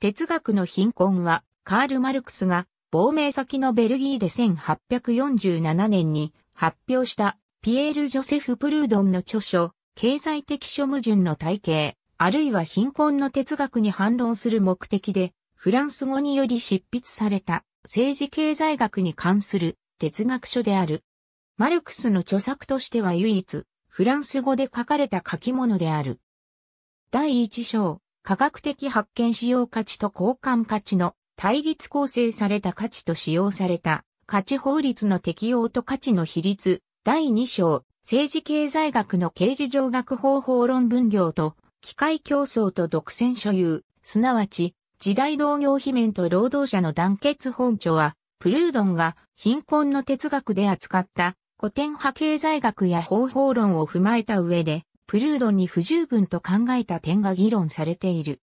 哲学の貧困は、カール・マルクスが、亡命先のベルギーで1847年に発表した、ピエール・ジョセフ・プルードンの著書、経済的諸矛盾の体系、あるいは貧困の哲学に反論する目的で、フランス語により執筆された、政治経済学に関する哲学書である。マルクスの著作としては唯一、フランス語で書かれた書き物である。第一章、科学的発見使用価値と交換価値の対立構成された価値と使用された価値法律の適用と価値の比率第2章政治経済学の刑事上学方法論文業と機械競争と独占所有すなわち時代同業罷免と労働者の団結本著はプルードンが貧困の哲学で扱った古典派経済学や方法論を踏まえた上でプルードンに不十分と考えた点が議論されている。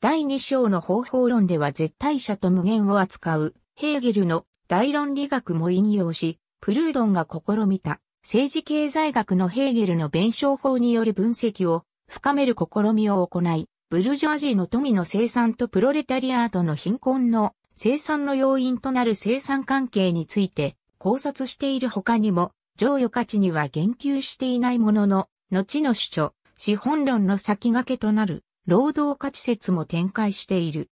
第2章の方法論では絶対者と無限を扱うヘーゲルの大論理学も引用し、プルードンが試みた政治経済学のヘーゲルの弁証法による分析を深める試みを行い、ブルジョアジーの富の生産とプロレタリアートの貧困の生産の要因となる生産関係について考察している他にも、常与価値には言及していないものの、後の主張、資本論の先駆けとなる労働価値説も展開している。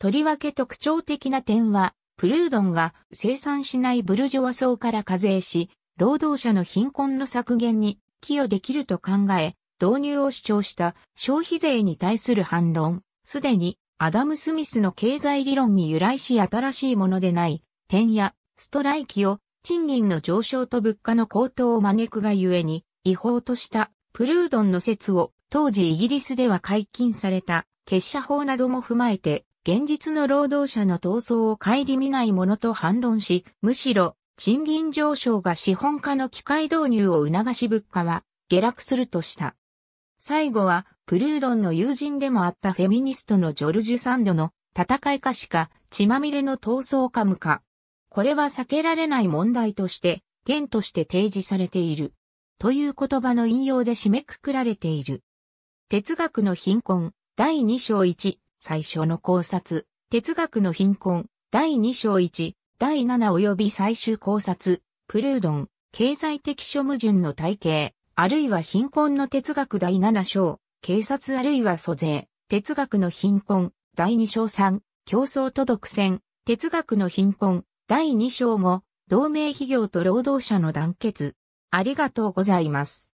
とりわけ特徴的な点は、プルードンが生産しないブルジョワ層から課税し、労働者の貧困の削減に寄与できると考え、導入を主張した消費税に対する反論、すでにアダム・スミスの経済理論に由来し新しいものでない点やストライキを賃金の上昇と物価の高騰を招くがゆえに違法としたプルードンの説を当時イギリスでは解禁された結社法なども踏まえて現実の労働者の闘争を顧みないものと反論し、むしろ賃金上昇が資本家の機械導入を促し物価は下落するとした。最後はプルードンの友人でもあったフェミニストのジョルジュ・サンドの戦いかしか血まみれの闘争か無か。これは避けられない問題として、現として提示されている。という言葉の引用で締めくくられている。哲学の貧困、第2章1、最初の考察、哲学の貧困、第2章1、第7及び最終考察、プルードン、経済的諸矛盾の体系、あるいは貧困の哲学第7章、警察あるいは租税、哲学の貧困、第2章3、競争と独占、哲学の貧困、第2章も、同盟企業と労働者の団結、ありがとうございます。